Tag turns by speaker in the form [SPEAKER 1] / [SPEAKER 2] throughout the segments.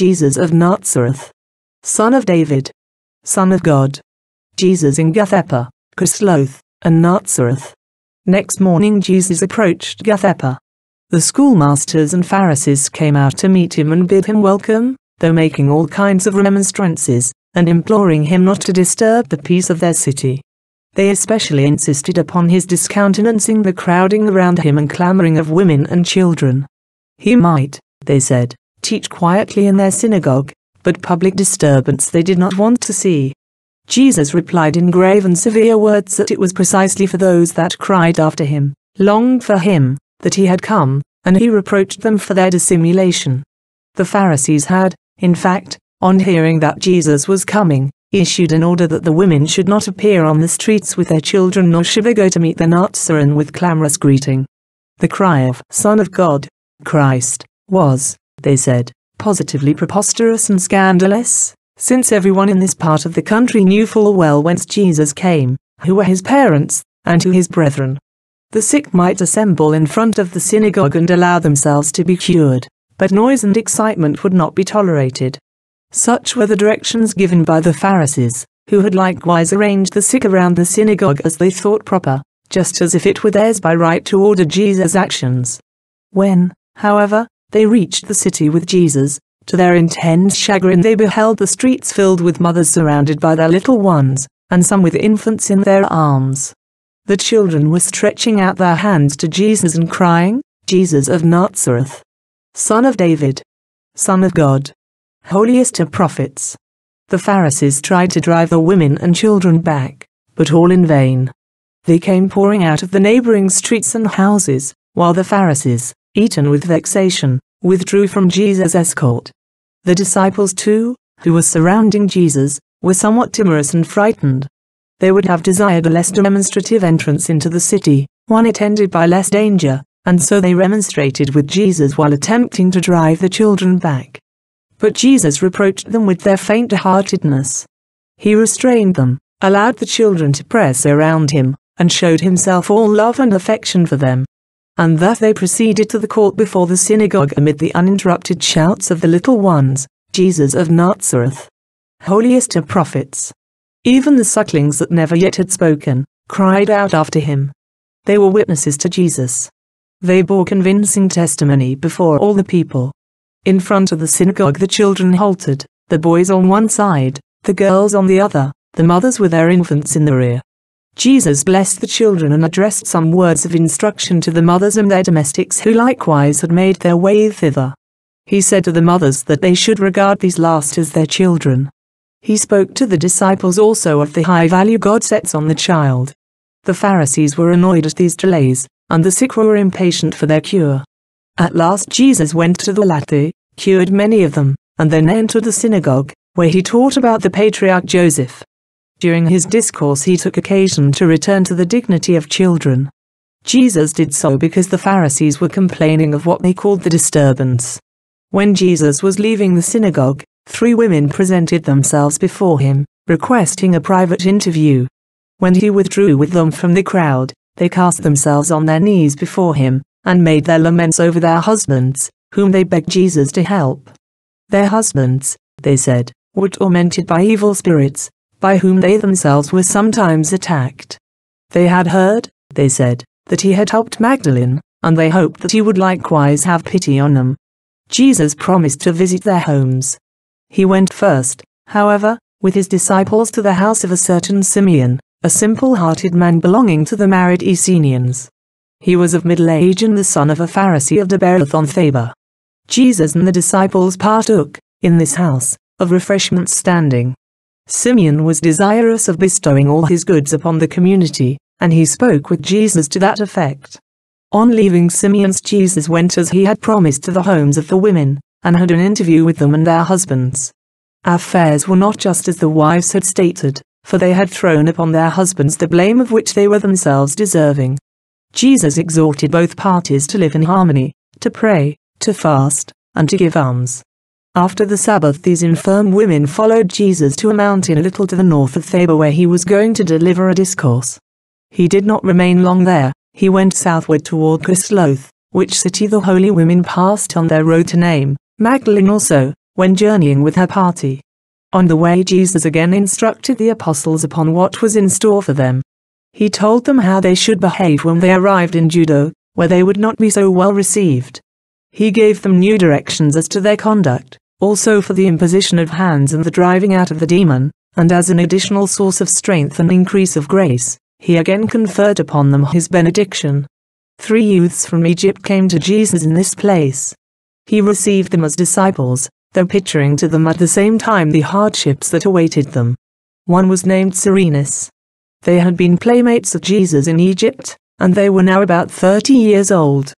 [SPEAKER 1] Jesus of Nazareth, son of David, son of God, Jesus in Gathapa, Christloth, and Nazareth. Next morning Jesus approached Gathapa. The schoolmasters and Pharisees came out to meet him and bid him welcome, though making all kinds of remonstrances, and imploring him not to disturb the peace of their city. They especially insisted upon his discountenancing the crowding around him and clamoring of women and children. He might, they said, teach quietly in their synagogue, but public disturbance they did not want to see. Jesus replied in grave and severe words that it was precisely for those that cried after him, longed for him, that he had come, and he reproached them for their dissimulation. The Pharisees had, in fact, on hearing that Jesus was coming, issued an order that the women should not appear on the streets with their children nor should they go to meet the Nazarene with clamorous greeting. The cry of Son of God, Christ, was, they said, positively preposterous and scandalous, since everyone in this part of the country knew full well whence Jesus came, who were his parents, and who his brethren. The sick might assemble in front of the synagogue and allow themselves to be cured, but noise and excitement would not be tolerated. Such were the directions given by the Pharisees, who had likewise arranged the sick around the synagogue as they thought proper, just as if it were theirs by right to order Jesus' actions. When, however, they reached the city with Jesus. To their intense chagrin they beheld the streets filled with mothers surrounded by their little ones, and some with infants in their arms. The children were stretching out their hands to Jesus and crying, Jesus of Nazareth, Son of David, Son of God, holiest of prophets. The Pharisees tried to drive the women and children back, but all in vain. They came pouring out of the neighboring streets and houses, while the Pharisees, eaten with vexation, withdrew from Jesus' escort. The disciples too, who were surrounding Jesus, were somewhat timorous and frightened. They would have desired a less demonstrative entrance into the city, one attended by less danger, and so they remonstrated with Jesus while attempting to drive the children back. But Jesus reproached them with their faint-heartedness. He restrained them, allowed the children to press around him, and showed himself all love and affection for them and thus they proceeded to the court before the synagogue amid the uninterrupted shouts of the little ones, Jesus of Nazareth. Holiest of prophets. Even the sucklings that never yet had spoken, cried out after him. They were witnesses to Jesus. They bore convincing testimony before all the people. In front of the synagogue the children halted, the boys on one side, the girls on the other, the mothers with their infants in the rear. Jesus blessed the children and addressed some words of instruction to the mothers and their domestics who likewise had made their way thither. He said to the mothers that they should regard these last as their children. He spoke to the disciples also of the high value God sets on the child. The Pharisees were annoyed at these delays, and the sick were impatient for their cure. At last Jesus went to the latter, cured many of them, and then entered the synagogue, where he taught about the patriarch Joseph. During his discourse he took occasion to return to the dignity of children. Jesus did so because the Pharisees were complaining of what they called the disturbance. When Jesus was leaving the synagogue, three women presented themselves before him, requesting a private interview. When he withdrew with them from the crowd, they cast themselves on their knees before him, and made their laments over their husbands, whom they begged Jesus to help. Their husbands, they said, were tormented by evil spirits, by whom they themselves were sometimes attacked. They had heard, they said, that he had helped Magdalene, and they hoped that he would likewise have pity on them. Jesus promised to visit their homes. He went first, however, with his disciples to the house of a certain Simeon, a simple-hearted man belonging to the married Essenians. He was of middle age and the son of a Pharisee of Debereth on Jesus and the disciples partook, in this house, of refreshments standing, Simeon was desirous of bestowing all his goods upon the community, and he spoke with Jesus to that effect. On leaving Simeon's Jesus went as he had promised to the homes of the women, and had an interview with them and their husbands. Affairs were not just as the wives had stated, for they had thrown upon their husbands the blame of which they were themselves deserving. Jesus exhorted both parties to live in harmony, to pray, to fast, and to give alms. After the Sabbath these infirm women followed Jesus to a mountain a little to the north of Thabor, where he was going to deliver a discourse. He did not remain long there, he went southward toward Kisloth, which city the holy women passed on their road to name, Magdalene also, when journeying with her party. On the way Jesus again instructed the apostles upon what was in store for them. He told them how they should behave when they arrived in Judah, where they would not be so well received. He gave them new directions as to their conduct, also for the imposition of hands and the driving out of the demon, and as an additional source of strength and increase of grace, he again conferred upon them his benediction. Three youths from Egypt came to Jesus in this place. He received them as disciples, though picturing to them at the same time the hardships that awaited them. One was named Serenus. They had been playmates of Jesus in Egypt, and they were now about thirty years old.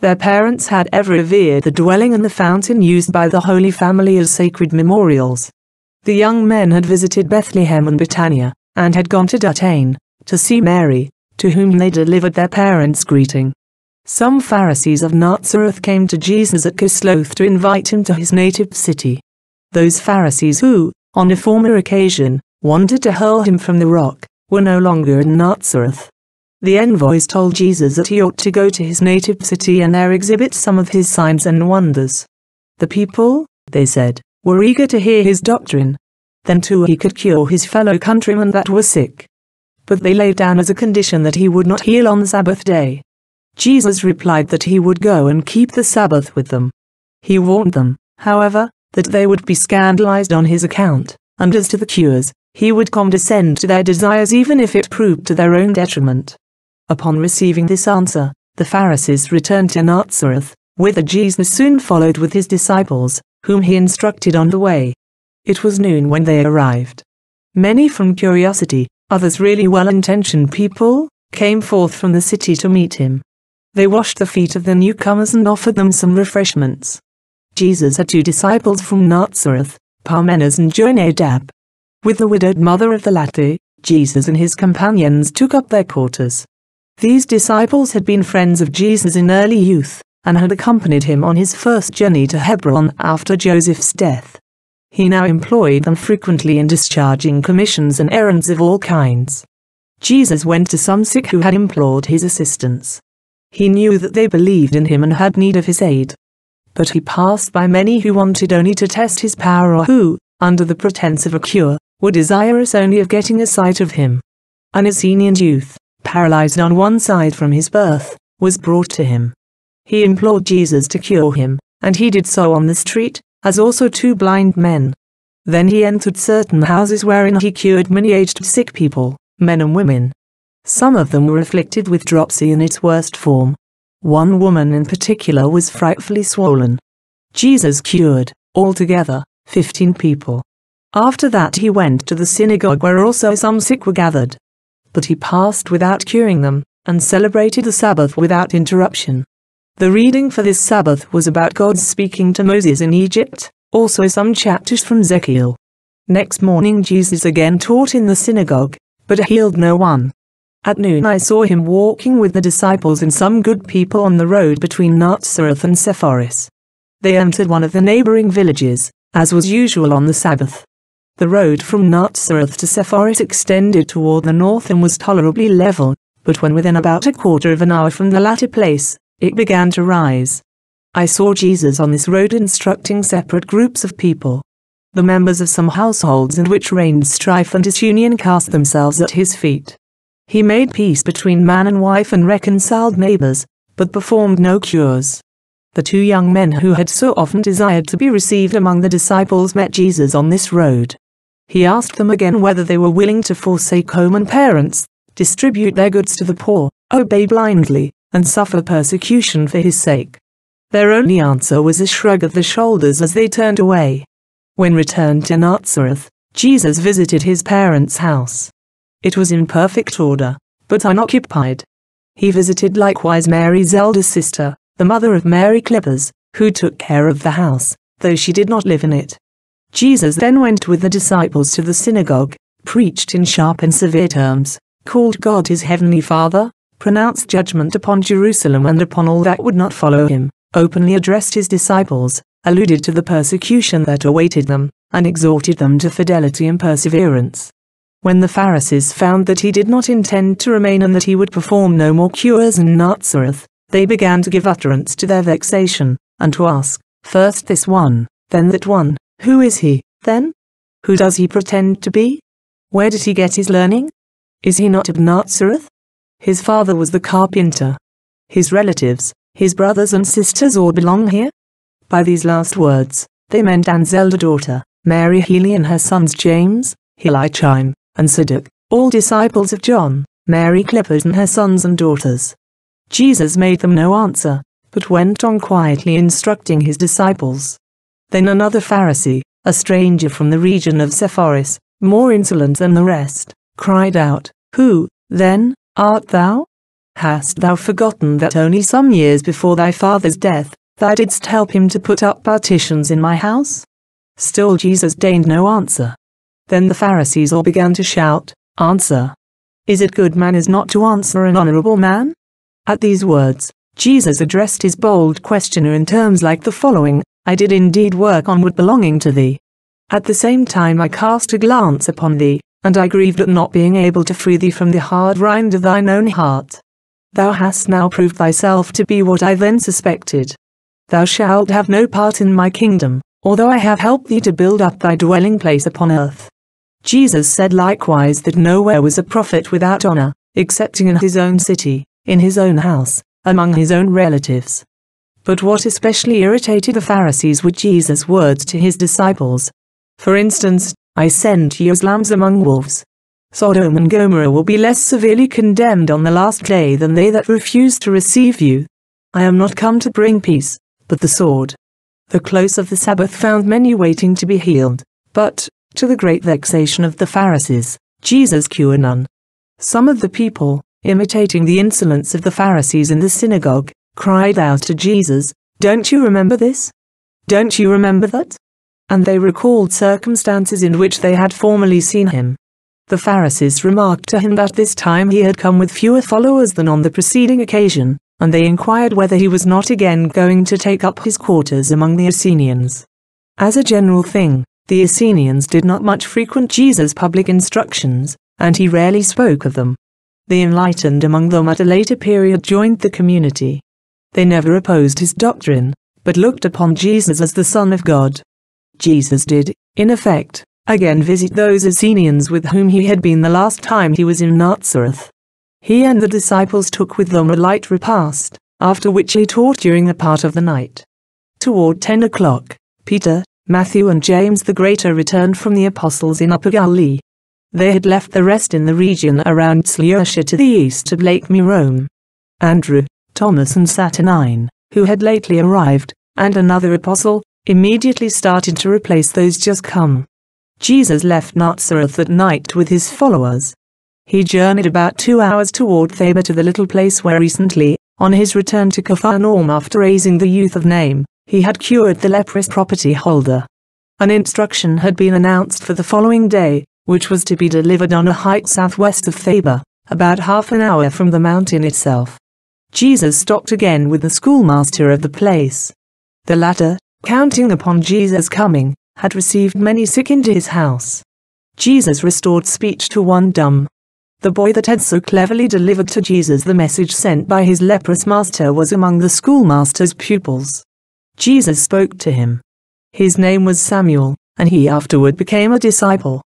[SPEAKER 1] Their parents had ever revered the dwelling and the fountain used by the Holy Family as sacred memorials. The young men had visited Bethlehem and Britannia, and had gone to Dutain, to see Mary, to whom they delivered their parents' greeting. Some Pharisees of Nazareth came to Jesus at Kisloth to invite him to his native city. Those Pharisees who, on a former occasion, wanted to hurl him from the rock, were no longer in Nazareth. The envoys told Jesus that he ought to go to his native city and there exhibit some of his signs and wonders. The people, they said, were eager to hear his doctrine. Then too he could cure his fellow countrymen that were sick. But they laid down as a condition that he would not heal on the Sabbath day. Jesus replied that he would go and keep the Sabbath with them. He warned them, however, that they would be scandalized on his account, and as to the cures, he would condescend to their desires even if it proved to their own detriment. Upon receiving this answer, the Pharisees returned to Nazareth, whither Jesus soon followed with his disciples, whom he instructed on the way. It was noon when they arrived. Many from curiosity, others really well-intentioned people, came forth from the city to meet him. They washed the feet of the newcomers and offered them some refreshments. Jesus had two disciples from Nazareth, Parmenas and Jonadab. With the widowed mother of the latter, Jesus and his companions took up their quarters. These disciples had been friends of Jesus in early youth, and had accompanied him on his first journey to Hebron after Joseph's death. He now employed them frequently in discharging commissions and errands of all kinds. Jesus went to some sick who had implored his assistance. He knew that they believed in him and had need of his aid. But he passed by many who wanted only to test his power or who, under the pretense of a cure, were desirous only of getting a sight of him. An Essenian youth, paralyzed on one side from his birth, was brought to him. He implored Jesus to cure him, and he did so on the street, as also two blind men. Then he entered certain houses wherein he cured many aged sick people, men and women. Some of them were afflicted with dropsy in its worst form. One woman in particular was frightfully swollen. Jesus cured, altogether, fifteen people. After that he went to the synagogue where also some sick were gathered but he passed without curing them, and celebrated the Sabbath without interruption. The reading for this Sabbath was about God speaking to Moses in Egypt, also some chapters from Zechariah. Next morning Jesus again taught in the synagogue, but healed no one. At noon I saw him walking with the disciples and some good people on the road between Nazareth and Sepphoris. They entered one of the neighboring villages, as was usual on the Sabbath. The road from Nazareth to Sepharis extended toward the north and was tolerably level, but when within about a quarter of an hour from the latter place, it began to rise. I saw Jesus on this road instructing separate groups of people. The members of some households in which reigned strife and disunion cast themselves at his feet. He made peace between man and wife and reconciled neighbors, but performed no cures. The two young men who had so often desired to be received among the disciples met Jesus on this road. He asked them again whether they were willing to forsake home and parents, distribute their goods to the poor, obey blindly, and suffer persecution for his sake. Their only answer was a shrug of the shoulders as they turned away. When returned to Nazareth, Jesus visited his parents' house. It was in perfect order, but unoccupied. He visited likewise Mary's elder sister, the mother of Mary Clippers, who took care of the house, though she did not live in it. Jesus then went with the disciples to the synagogue, preached in sharp and severe terms, called God his heavenly Father, pronounced judgment upon Jerusalem and upon all that would not follow him, openly addressed his disciples, alluded to the persecution that awaited them, and exhorted them to fidelity and perseverance. When the Pharisees found that he did not intend to remain and that he would perform no more cures in Nazareth, they began to give utterance to their vexation, and to ask, first this one, then that one, who is he, then? Who does he pretend to be? Where did he get his learning? Is he not of Nazareth? His father was the carpenter. His relatives, his brothers and sisters all belong here? By these last words, they meant elder daughter, Mary Healy and her sons James, Heli Chime, and Siddick, all disciples of John, Mary Clippers and her sons and daughters. Jesus made them no answer, but went on quietly instructing his disciples. Then another Pharisee, a stranger from the region of Sepphoris, more insolent than the rest, cried out, Who, then, art thou? Hast thou forgotten that only some years before thy father's death, thou didst help him to put up partitions in my house? Still Jesus deigned no answer. Then the Pharisees all began to shout, Answer. Is it good manners not to answer an honorable man? At these words, Jesus addressed his bold questioner in terms like the following, I did indeed work on what belonging to thee. At the same time I cast a glance upon thee, and I grieved at not being able to free thee from the hard rind of thine own heart. Thou hast now proved thyself to be what I then suspected. Thou shalt have no part in my kingdom, although I have helped thee to build up thy dwelling place upon earth. Jesus said likewise that nowhere was a prophet without honor, excepting in his own city, in his own house, among his own relatives. But what especially irritated the Pharisees were Jesus' words to his disciples. For instance, I send you as lambs among wolves. Sodom and Gomorrah will be less severely condemned on the last day than they that refuse to receive you. I am not come to bring peace, but the sword. The close of the Sabbath found many waiting to be healed, but, to the great vexation of the Pharisees, Jesus cured none. Some of the people, imitating the insolence of the Pharisees in the synagogue, cried out to Jesus, Don't you remember this? Don't you remember that? And they recalled circumstances in which they had formerly seen him. The Pharisees remarked to him that this time he had come with fewer followers than on the preceding occasion, and they inquired whether he was not again going to take up his quarters among the Essenians. As a general thing, the Essenians did not much frequent Jesus' public instructions, and he rarely spoke of them. The enlightened among them at a later period joined the community, they never opposed his doctrine, but looked upon Jesus as the Son of God. Jesus did, in effect, again visit those Essenians with whom he had been the last time he was in Nazareth. He and the disciples took with them a light repast, after which he taught during a part of the night. Toward ten o'clock, Peter, Matthew and James the Greater returned from the apostles in Upper Galilee. They had left the rest in the region around Seleucia to the east of Lake Merom. Andrew, Thomas and Saturnine, who had lately arrived, and another apostle, immediately started to replace those just come. Jesus left Nazareth that night with his followers. He journeyed about two hours toward Thaba to the little place where recently, on his return to Capharnaum after raising the youth of name, he had cured the leprous property holder. An instruction had been announced for the following day, which was to be delivered on a height southwest of Thaba, about half an hour from the mountain itself. Jesus stopped again with the schoolmaster of the place. The latter, counting upon Jesus' coming, had received many sick into his house. Jesus restored speech to one dumb. The boy that had so cleverly delivered to Jesus the message sent by his leprous master was among the schoolmaster's pupils. Jesus spoke to him. His name was Samuel, and he afterward became a disciple.